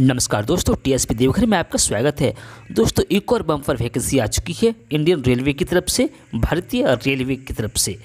नमस्कार दोस्तों T S Deoghar में आपका स्वागत है दोस्तों एक और बम्पर वैकेंसी आ चुकी है इंडियन रेलवे की तरफ से भारतीय रेलवे की तरफ से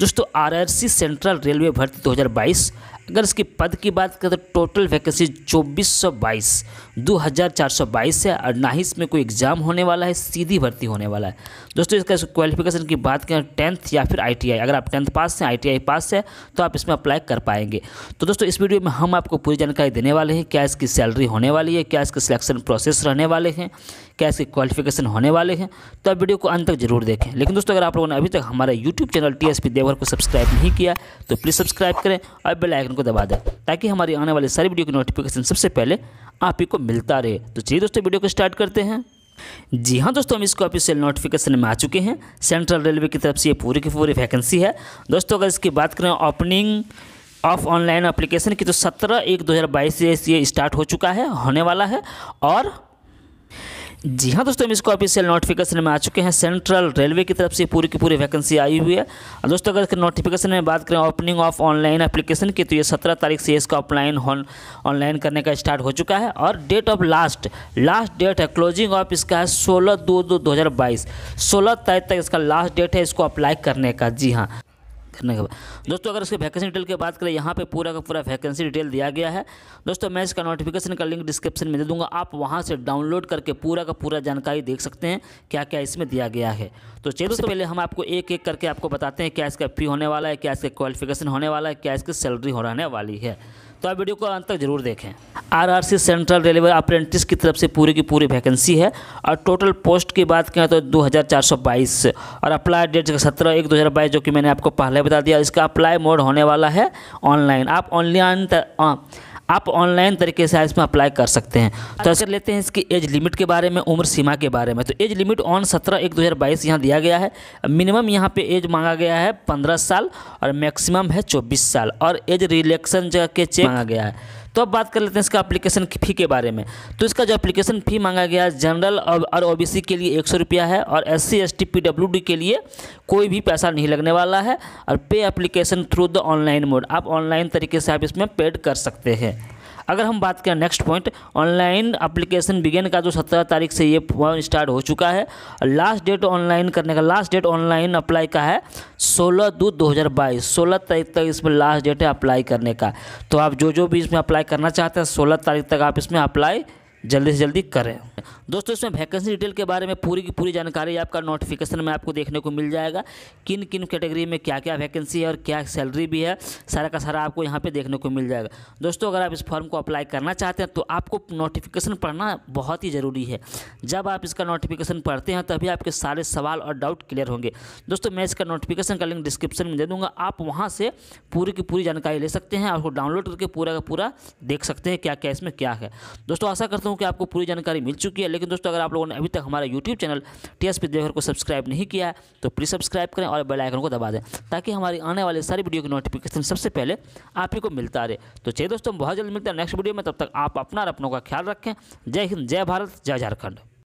दोस्तों आरआरसी सेंट्रल रेलवे भर्ती 2022 अगर इसकी पद की बात करें तो टोटल वैकेंसी चौबीस सौ बाईस दो हज़ार चार सौ बाईस है और ना ही इसमें कोई एग्ज़ाम होने वाला है सीधी भर्ती होने वाला है दोस्तों इसका क्वालिफिकेशन की बात करें टेंथ या फिर आईटीआई अगर आप टेंथ पास हैं आईटीआई पास है तो आप इसमें अप्लाई कर पाएंगे तो दोस्तों इस वीडियो में हम आपको पूरी जानकारी देने वाले हैं क्या इसकी सैलरी होने वाली है क्या इसके सिलेक्शन प्रोसेस रहने वाले हैं क्या इसके क्वालिफिकेशन होने वाले हैं तो आप वीडियो को अंत तक जरूर देखें लेकिन दोस्तों अगर आप लोगों ने अभी तक हमारा यूट्यूब चैनल टी एस को सब्सक्राइब नहीं किया तो प्लीज़ सब्सक्राइब करें और बेलाइकन बटन को दबा दें ताकि हमारी आने वाली सारी वीडियो की नोटिफिकेशन सबसे पहले आप ही को मिलता रहे तो चलिए दोस्तों वीडियो को स्टार्ट करते हैं जी हाँ दोस्तों हम इसको ऑफिशियल नोटिफिकेशन में आ चुके हैं सेंट्रल रेलवे की तरफ से ये पूरी की पूरी वैकेंसी है दोस्तों अगर इसकी बात करें ओपनिंग ऑफ ऑनलाइन एप्लीकेशन की तो 17 एक 2022 से ये स्टार्ट हो चुका है होने वाला है और जी हाँ दोस्तों हम इसको ऑफिशियल नोटिफिकेशन में आ चुके हैं सेंट्रल रेलवे की तरफ से पूरी की पूरी वैकेंसी आई हुई है और दोस्तों अगर इसके नोटिफिकेशन में बात करें ओपनिंग ऑफ ऑनलाइन एप्लीकेशन की तो ये सत्रह तारीख से इसका ऑफलाइन ऑनलाइन करने का स्टार्ट हो चुका है और date of last last date है क्लोजिंग ऑफ इसका है सोलह दो दो दो हज़ार बाईस सोलह तारीख तक इसका लास्ट डेट है इसको अप्लाई करने का जी हाँ करने के बाद दोस्तों अगर उसके वैकेंसी डिटेल की बात करें यहाँ पे पूरा का पूरा वैकेंसी डिटेल दिया गया है दोस्तों मैं इसका नोटिफिकेशन का लिंक डिस्क्रिप्शन में दे दूँगा आप वहाँ से डाउनलोड करके पूरा का पूरा जानकारी देख सकते हैं क्या क्या इसमें दिया गया है तो चलिए दोस्तों पहले हम आपको एक एक करके आपको बताते हैं क्या इसका फी होने वाला है क्या इसका क्वालिफिकेशन होने वाला है क्या इसकी सैलरी हो रहने वाली है तो आप वीडियो को अंत तक जरूर देखें आरआरसी सेंट्रल रेलवे अप्रेंटिस की तरफ से पूरी की पूरी वैकेंसी है और टोटल पोस्ट की बात करें तो 2422 और अप्लाई डेट सत्रह एक दो हज़ार बाईस जो कि मैंने आपको पहले बता दिया इसका अप्लाई मोड होने वाला है ऑनलाइन आप ऑनलाइन आप ऑनलाइन तरीके से इसमें अप्लाई कर सकते हैं तो ऐसे लेते हैं इसकी एज लिमिट के बारे में उम्र सीमा के बारे में तो एज लिमिट ऑन सत्रह एक दो हज़ार बाईस यहाँ दिया गया है मिनिमम यहाँ पे एज मांगा गया है पंद्रह साल और मैक्सिमम है चौबीस साल और एज रिलेक्शन जगह के चेक मांगा गया है तो अब बात कर लेते हैं इसका एप्लीकेशन फ़ी के बारे में तो इसका जो अप्लीकेशन फ़ी मांगा गया जनरल और ओ के लिए एक सौ रुपया है और S C S T P W D के लिए कोई भी पैसा नहीं लगने वाला है और पे application through the online mode आप ऑनलाइन तरीके से आप इसमें पेड कर सकते हैं अगर हम बात करें next point online application begin का जो सत्रह तारीख से ये फॉर्म स्टार्ट हो चुका है लास्ट डेट ऑनलाइन करने का लास्ट डेट ऑनलाइन अप्लाई का है सोलह दो दो हज़ार बाईस सोलह तारीख तक इसमें लास्ट डेट है अप्लाई करने का तो आप जो जो भी इसमें अप्लाई करना चाहते हैं सोलह तारीख तक आप इसमें अप्लाई जल्दी से जल्दी करें दोस्तों इसमें वैकेंसी डिटेल के बारे में पूरी की पूरी जानकारी आपका नोटिफिकेशन में आपको देखने को मिल जाएगा किन किन कैटेगरी में क्या क्या वैकेंसी है और क्या सैलरी भी है सारा का सारा आपको यहाँ पर देखने को मिल जाएगा दोस्तों अगर आप इस फॉर्म को अप्लाई करना चाहते हैं तो आपको नोटिफिकेशन पढ़ना बहुत ही ज़रूरी है जब आप इसका नोटिफिकेशन पढ़ते हैं तभी आपके सारे सवाल और डाउट क्लियर होंगे दोस्तों मैं इसका नोटिफिकेशन का लिंक डिस्क्रिप्शन में दे दूँगा आप वहाँ से पूरी की पूरी जानकारी ले सकते हैं और उसको डाउनलोड करके पूरा का पूरा देख सकते हैं क्या क्या इसमें क्या है दोस्तों आशा करता हूँ कि आपको पूरी जानकारी मिल चुकी चुकी है लेकिन दोस्तों अगर आप लोगों ने अभी तक हमारा YouTube channel T S Deoghar को सब्सक्राइब नहीं किया है तो प्लीज़ सब्सक्राइब करें और बेल आइकन को दबा दें ताकि हमारी आने वाले सारी वीडियो की नोटिफिकेशन सबसे पहले आप ही को मिलता रहे तो चलिए दोस्तों बहुत जल्द मिलते हैं नेक्स्ट वीडियो में तब तक आप अपना और अपनों का ख्याल रखें जय हिंद जय भारत जय झारखंड